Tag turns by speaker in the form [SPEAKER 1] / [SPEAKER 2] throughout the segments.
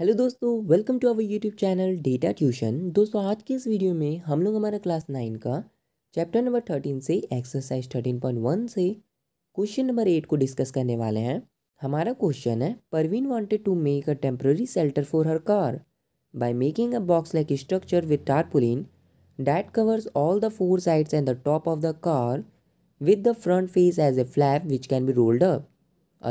[SPEAKER 1] Hello दोस्तों welcome to our YouTube channel data tuition दोस्तों आज की इस वीडियो में हम लोग हमारा क्लास नाइन का चैप्टर नंबर थर्टीन से एक्सरसाइज थर्टीन पॉइंट वन से क्वेश्चन नंबर एट को डिस्कस करने वाले हैं हमारा क्वेश्चन है Parveen wanted to make a temporary shelter for her car by making a box like structure with tarpaulin that covers all the four sides and the top of the car with the front face as a flap which can be rolled up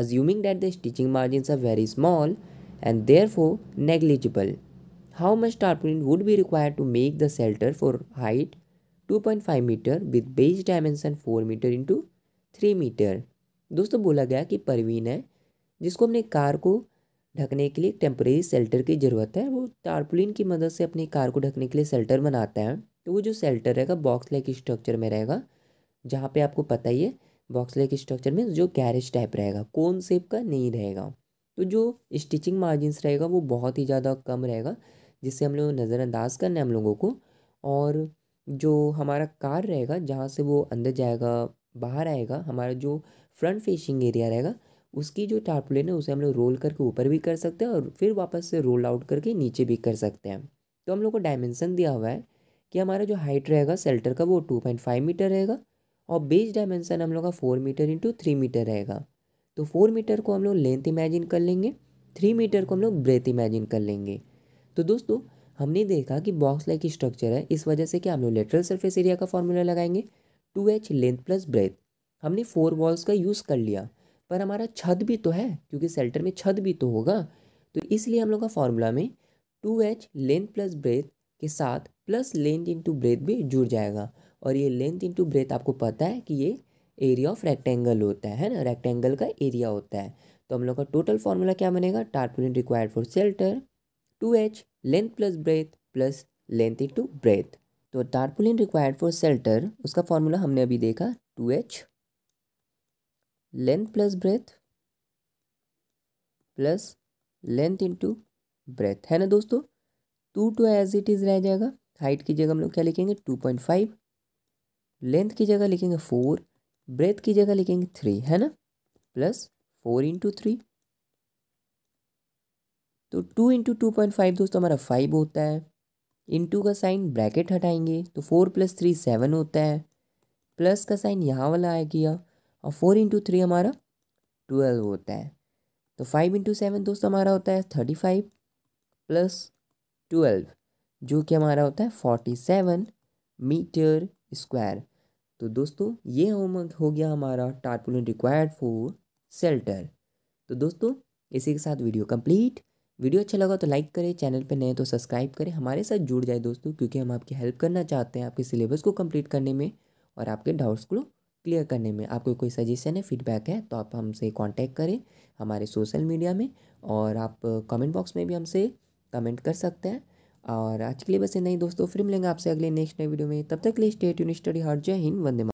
[SPEAKER 1] assuming that the stitching margin a very small and therefore negligible. How much tarpaulin would be required to make the shelter for height 2.5 metres with base dimension 4 metres into three metres दोस्तों बोला गया कि परवीन है जिसको अपने car को ढकने के लिए टेम्परेरी सेल्टर की ज़रूरत है वो टारपुलिन की मदद से अपनी कार को ढकने के लिए सेल्टर बनाता है तो वो जो सेल्टर रहेगा बॉक्स लेक स्ट्रक्चर में रहेगा जहाँ पे आपको पता ही है बॉक्स लेक स्ट्रक्चर में जो गैरेज टाइप रहेगा कौन सेप का नहीं रहेगा तो जो स्टिचिंग मार्जिनस रहेगा वो बहुत ही ज़्यादा कम रहेगा जिससे हम लोग नज़रअंदाज करना है हम लोगों को और जो हमारा कार रहेगा जहाँ से वो अंदर जाएगा बाहर आएगा हमारा जो फ्रंट फेसिंग एरिया रहेगा उसकी जो टारपुलिन है उसे हम लोग रोल करके ऊपर भी कर सकते हैं और फिर वापस से रोल आउट करके नीचे भी कर सकते हैं तो हम लोग को डायमेंसन दिया हुआ है कि हमारा जो हाइट रहेगा सेल्टर का वो टू पॉइंट फाइव मीटर रहेगा और बेस डायमेंसन हम लोग का four metre into three metre रहेगा तो फोर मीटर को हम लोग लेंथ इमेजिन कर लेंगे थ्री मीटर को हम लोग ब्रेथ इमेजिन कर लेंगे तो दोस्तों हमने देखा कि बॉक्स लाइक स्ट्रक्चर है इस वजह से क्या हम लोग लेटरल सर्फेस एरिया का फॉर्मूला लगाएंगे two H length plus breadth हमने फोर वॉल्स का यूज़ कर लिया पर हमारा छत भी तो है क्योंकि सेल्टर में छत भी तो होगा तो इसलिए हम लोग का फॉर्मूला में two H length plus breadth के साथ प्लस लेंथ इंटू ब्रेथ भी जुड़ जाएगा और ये लेंथ इंटू ब्रेथ आपको पता है कि ये एरिया ऑफ रेक्टेंगल होता है ना रेक्टेंगल का एरिया होता है तो हम लोग का टोटल फार्मूला क्या बनेगा tarpaulin required for shelter two H length plus breadth plus length into breadth तो टार्पोलिन रिक्वायर्ड फॉर सेल्टर उसका फार्मूला हमने अभी देखा two H length plus breadth plus length into breadth है ना दोस्तों two two as it is रह जाएगा हाइट की जगह हम लोग क्या लिखेंगे टू पॉइंट फाइव लेंथ की जगह लिखेंगे फोर ब्रेथ की जगह लिखेंगे थ्री है ना प्लस फोर इंटू थ्री तो two into two point five दोस्तों हमारा फाइव होता है इंटू का साइन ब्रैकेट हटाएंगे तो फोर प्लस थ्री सेवन होता है प्लस का साइन यहाँ वाला आ गया और फोर इंटू थ्री हमारा ट्वेल्व होता है तो फाइव इंटू सेवन दोस्तों हमारा होता है थर्टी फाइव प्लस ट्वेल्व जो कि हमारा होता है फोर्टी सेवन मीटर स्क्वायर तो दोस्तों ये होमवर्क हो गया हमारा टारपुलिन रिक्वायर्ड फॉर सेल्टर तो दोस्तों इसी के साथ वीडियो कंप्लीट वीडियो अच्छा लगा तो लाइक करें चैनल पर नए तो सब्सक्राइब करें हमारे साथ जुड़ जाए दोस्तों क्योंकि हम आपकी हेल्प करना चाहते हैं आपके सिलेबस को कंप्लीट करने में और आपके डाउट्स को क्लियर करने में आपको कोई सजेशन है फीडबैक है तो आप हमसे कांटेक्ट करें हमारे सोशल मीडिया में और आप कमेंट बॉक्स में भी हमसे कमेंट कर सकते हैं और आज के लिए बस इतना ही दोस्तों फिर मिलेंगे आपसे अगले नेक्स्ट नए वीडियो में तब तक के लिए स्टेट यूनिस्टडी हर जय हिंद वंदे